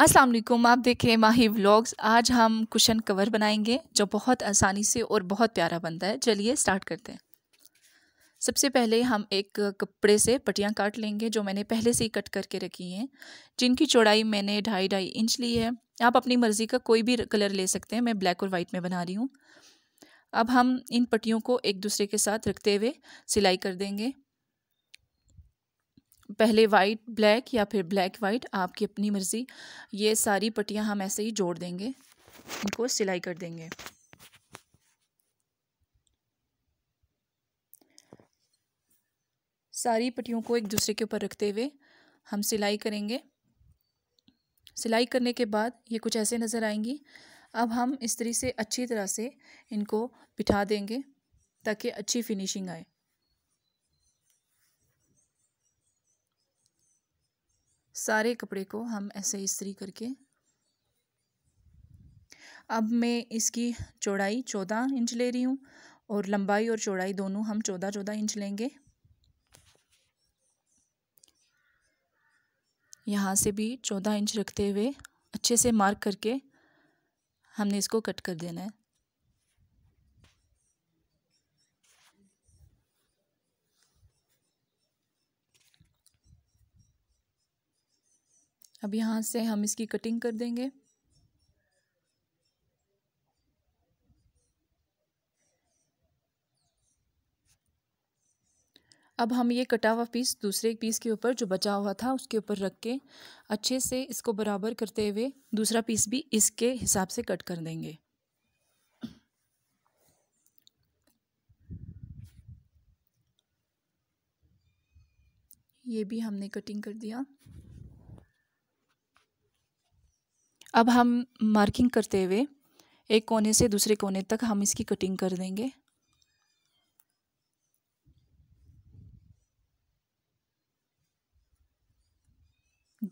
अस्सलाम वालेकुम आप देख रहे हैं माही व्लॉग्स आज हम कुशन कवर बनाएंगे जो बहुत आसानी से और बहुत प्यारा बनता है चलिए स्टार्ट करते हैं सबसे पहले हम एक कपड़े से पटियाँ काट लेंगे जो मैंने पहले से ही कट करके रखी हैं जिनकी चौड़ाई मैंने ढाई ढाई इंच ली है आप अपनी मर्ज़ी का कोई भी कलर ले सकते हैं मैं ब्लैक और वाइट में बना रही हूँ अब हम इन पट्टियों को एक दूसरे के साथ रखते हुए सिलाई कर देंगे पहले वाइट ब्लैक या फिर ब्लैक वाइट आपकी अपनी मर्ज़ी ये सारी पट्टियाँ हम ऐसे ही जोड़ देंगे इनको सिलाई कर देंगे सारी पट्टियों को एक दूसरे के ऊपर रखते हुए हम सिलाई करेंगे सिलाई करने के बाद ये कुछ ऐसे नज़र आएंगी अब हम इस तरह से अच्छी तरह से इनको बिठा देंगे ताकि अच्छी फिनिशिंग आए सारे कपड़े को हम ऐसे इस्त्री करके अब मैं इसकी चौड़ाई चौदह इंच ले रही हूँ और लंबाई और चौड़ाई दोनों हम चौदह चौदह इंच लेंगे यहाँ से भी चौदह इंच रखते हुए अच्छे से मार्क करके हमने इसको कट कर देना है अब यहाँ से हम इसकी कटिंग कर देंगे अब हम ये कटा हुआ पीस दूसरे पीस के ऊपर जो बचा हुआ था उसके ऊपर रख के अच्छे से इसको बराबर करते हुए दूसरा पीस भी इसके हिसाब से कट कर देंगे ये भी हमने कटिंग कर दिया अब हम मार्किंग करते हुए एक कोने से दूसरे कोने तक हम इसकी कटिंग कर देंगे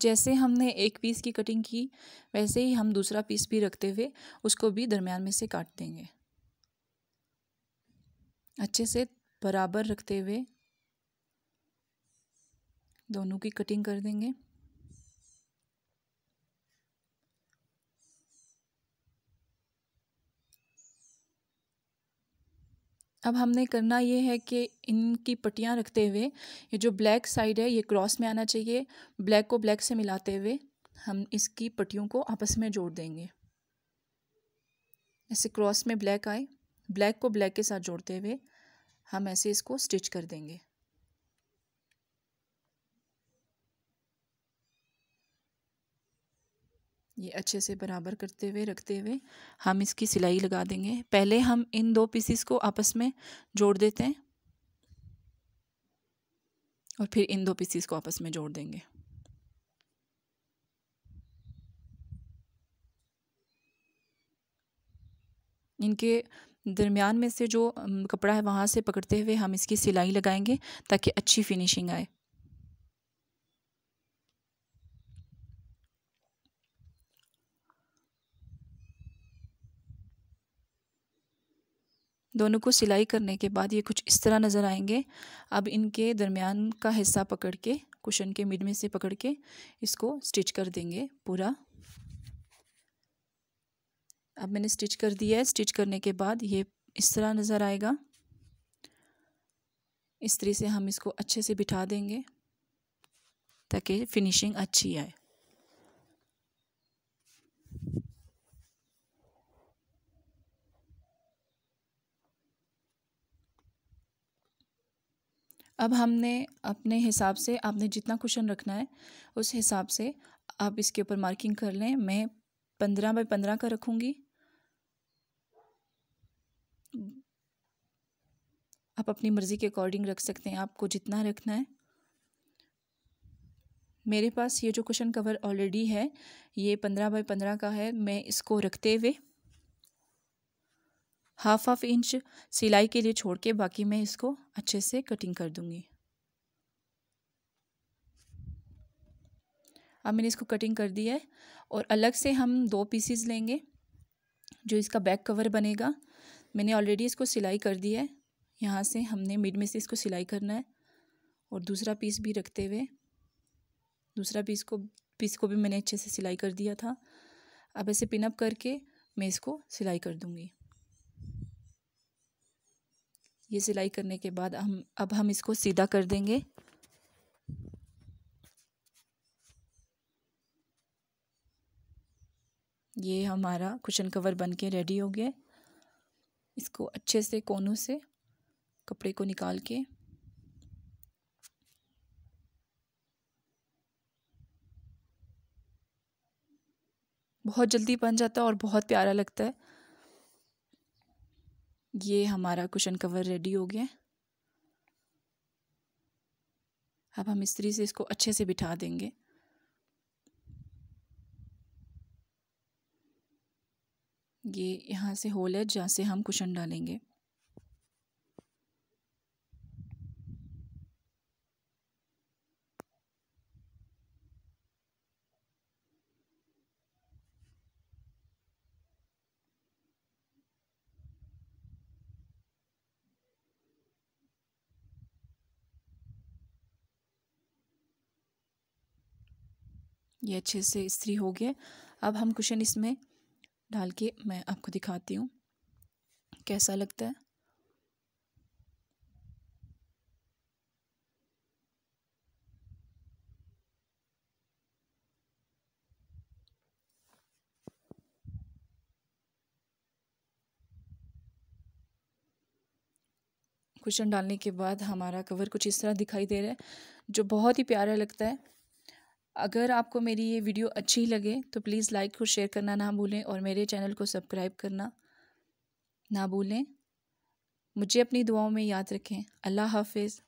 जैसे हमने एक पीस की कटिंग की वैसे ही हम दूसरा पीस भी रखते हुए उसको भी दरमियान में से काट देंगे अच्छे से बराबर रखते हुए दोनों की कटिंग कर देंगे अब हमने करना ये है कि इनकी पट्टियाँ रखते हुए ये जो ब्लैक साइड है ये क्रॉस में आना चाहिए ब्लैक को ब्लैक से मिलाते हुए हम इसकी पट्टियों को आपस में जोड़ देंगे ऐसे क्रॉस में ब्लैक आए ब्लैक को ब्लैक के साथ जोड़ते हुए हम ऐसे इसको स्टिच कर देंगे ये अच्छे से बराबर करते हुए रखते हुए हम इसकी सिलाई लगा देंगे पहले हम इन दो पीसीस को आपस में जोड़ देते हैं और फिर इन दो पीसीस को आपस में जोड़ देंगे इनके दरमियान में से जो कपड़ा है वहाँ से पकड़ते हुए हम इसकी सिलाई लगाएंगे ताकि अच्छी फिनिशिंग आए दोनों को सिलाई करने के बाद ये कुछ इस तरह नज़र आएंगे अब इनके दरमियान का हिस्सा पकड़ के कुशन के मिड में से पकड़ के इसको स्टिच कर देंगे पूरा अब मैंने स्टिच कर दिया है स्टिच करने के बाद ये इस तरह नज़र आएगा इस तरह से हम इसको अच्छे से बिठा देंगे ताकि फिनिशिंग अच्छी आए अब हमने अपने हिसाब से आपने जितना क्वेश्चन रखना है उस हिसाब से आप इसके ऊपर मार्किंग कर लें मैं पंद्रह बाई पंद्रह का रखूँगी आप अपनी मर्ज़ी के अकॉर्डिंग रख सकते हैं आपको जितना रखना है मेरे पास ये जो क्वेश्चन कवर ऑलरेडी है ये पंद्रह बाई पंद्रह का है मैं इसको रखते हुए हाफ हाफ इंच सिलाई के लिए छोड़ के बाकी मैं इसको अच्छे से कटिंग कर दूँगी अब मैंने इसको कटिंग कर दिया है और अलग से हम दो पीसीज लेंगे जो इसका बैक कवर बनेगा मैंने ऑलरेडी इसको सिलाई कर दी है यहाँ से हमने मिड में से इसको सिलाई करना है और दूसरा पीस भी रखते हुए दूसरा पीस को पीस को भी मैंने अच्छे से सिलाई कर दिया था अब ऐसे पिनअप करके मैं इसको सिलाई कर दूँगी ये सिलाई करने के बाद हम अब हम इसको सीधा कर देंगे ये हमारा कुशन कवर बन के रेडी हो गया इसको अच्छे से कोनों से कपड़े को निकाल के बहुत जल्दी बन जाता है और बहुत प्यारा लगता है ये हमारा कुशन कवर रेडी हो गया अब हम इस्त्री से इसको अच्छे से बिठा देंगे ये यहाँ से होल है जहाँ से हम कुशन डालेंगे ये अच्छे से इस्त्री हो गया अब हम कुशन इसमें डाल के मैं आपको दिखाती हूँ कैसा लगता है कुशन डालने के बाद हमारा कवर कुछ इस तरह दिखाई दे रहा है जो बहुत ही प्यारा लगता है अगर आपको मेरी ये वीडियो अच्छी लगे तो प्लीज़ लाइक और शेयर करना ना भूलें और मेरे चैनल को सब्सक्राइब करना ना भूलें मुझे अपनी दुआओं में याद रखें अल्लाह हाफिज़